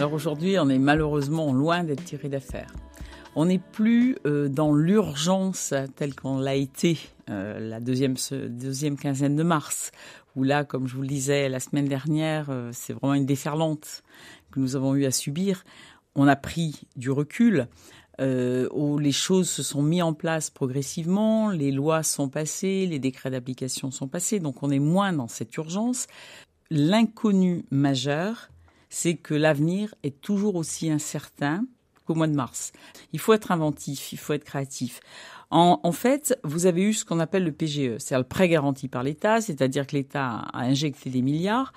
Alors aujourd'hui, on est malheureusement loin d'être tiré d'affaire. On n'est plus euh, dans l'urgence telle qu'on l'a été euh, la deuxième, deuxième quinzaine de mars, où là, comme je vous le disais la semaine dernière, euh, c'est vraiment une déferlante que nous avons eu à subir. On a pris du recul, où les choses se sont mises en place progressivement, les lois sont passées, les décrets d'application sont passés, donc on est moins dans cette urgence. L'inconnu majeur, c'est que l'avenir est toujours aussi incertain qu'au mois de mars. Il faut être inventif, il faut être créatif. En, en fait, vous avez eu ce qu'on appelle le PGE, c'est-à-dire le prêt garanti par l'État, c'est-à-dire que l'État a injecté des milliards.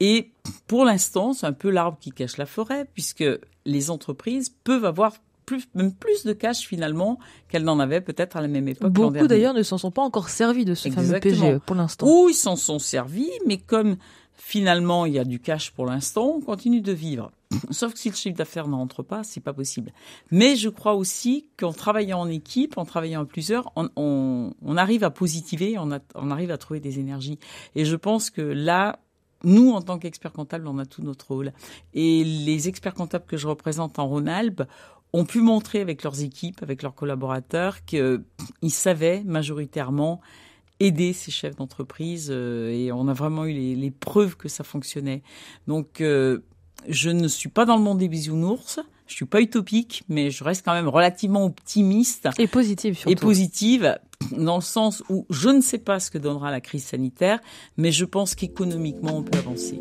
Et pour l'instant, c'est un peu l'arbre qui cache la forêt, puisque les entreprises peuvent avoir plus, même plus de cash finalement qu'elles n'en avaient peut-être à la même époque. Beaucoup d'ailleurs ne s'en sont pas encore servis de ce fameux PGE pour l'instant. Ou ils s'en sont servis, mais comme Finalement, il y a du cash pour l'instant, on continue de vivre. Sauf que si le chiffre d'affaires n'entre pas, c'est pas possible. Mais je crois aussi qu'en travaillant en équipe, en travaillant à plusieurs, on, on, on arrive à positiver, on, on arrive à trouver des énergies. Et je pense que là, nous, en tant qu'experts comptables, on a tout notre rôle. Et les experts comptables que je représente en Rhône-Alpes ont pu montrer avec leurs équipes, avec leurs collaborateurs, qu'ils savaient majoritairement aider ces chefs d'entreprise euh, et on a vraiment eu les, preuves que ça fonctionnait. Donc euh, je ne suis pas dans le monde des bisounours. Je suis pas utopique, mais je reste quand même relativement optimiste. Et positive Et positive, dans le sens où je ne sais pas ce que donnera la crise sanitaire, mais je pense qu'économiquement on peut avancer.